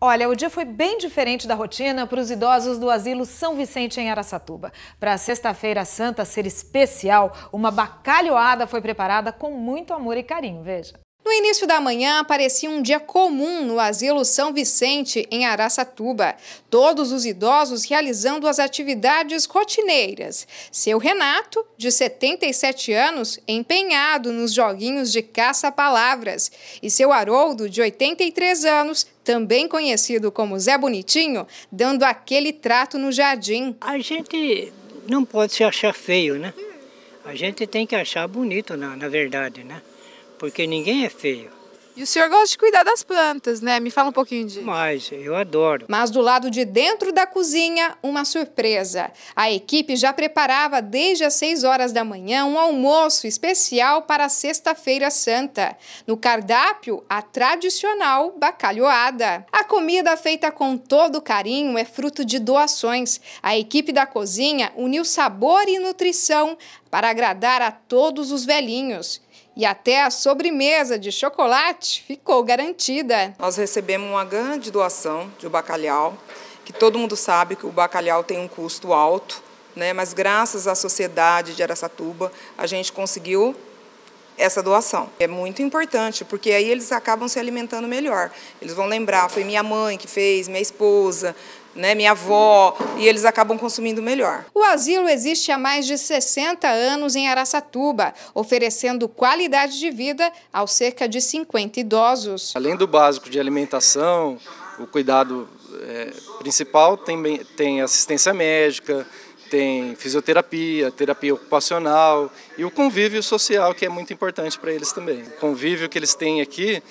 Olha, o dia foi bem diferente da rotina para os idosos do Asilo São Vicente em Araçatuba. Para a Sexta-feira Santa ser especial, uma bacalhoada foi preparada com muito amor e carinho, veja. No início da manhã, parecia um dia comum no Asilo São Vicente, em Araçatuba. Todos os idosos realizando as atividades rotineiras. Seu Renato, de 77 anos, empenhado nos joguinhos de caça-palavras. E seu Haroldo, de 83 anos, também conhecido como Zé Bonitinho, dando aquele trato no jardim. A gente não pode se achar feio, né? A gente tem que achar bonito, na, na verdade, né? porque ninguém é feio. E o senhor gosta de cuidar das plantas, né? Me fala um pouquinho disso. Mas eu adoro. Mas do lado de dentro da cozinha, uma surpresa. A equipe já preparava desde as 6 horas da manhã um almoço especial para Sexta-feira Santa. No cardápio, a tradicional bacalhoada. A comida feita com todo carinho é fruto de doações. A equipe da cozinha uniu sabor e nutrição para agradar a todos os velhinhos e até a sobremesa de chocolate ficou garantida. Nós recebemos uma grande doação de bacalhau, que todo mundo sabe que o bacalhau tem um custo alto, né? mas graças à sociedade de Aracatuba, a gente conseguiu essa doação. É muito importante, porque aí eles acabam se alimentando melhor. Eles vão lembrar, foi minha mãe que fez, minha esposa, né, minha avó, e eles acabam consumindo melhor. O asilo existe há mais de 60 anos em Araçatuba, oferecendo qualidade de vida aos cerca de 50 idosos. Além do básico de alimentação, o cuidado é, principal tem, tem assistência médica, tem fisioterapia, terapia ocupacional e o convívio social que é muito importante para eles também. O convívio que eles têm aqui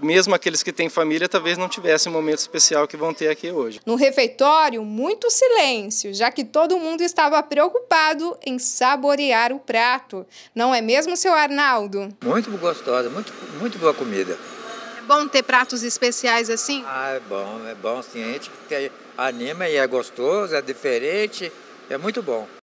mesmo aqueles que têm família talvez não tivessem o momento especial que vão ter aqui hoje. No refeitório, muito silêncio, já que todo mundo estava preocupado em saborear o prato. Não é mesmo, seu Arnaldo? Muito gostosa, muito, muito boa comida bom ter pratos especiais assim? Ah, é bom, é bom. a gente que anima e é gostoso, é diferente, é muito bom.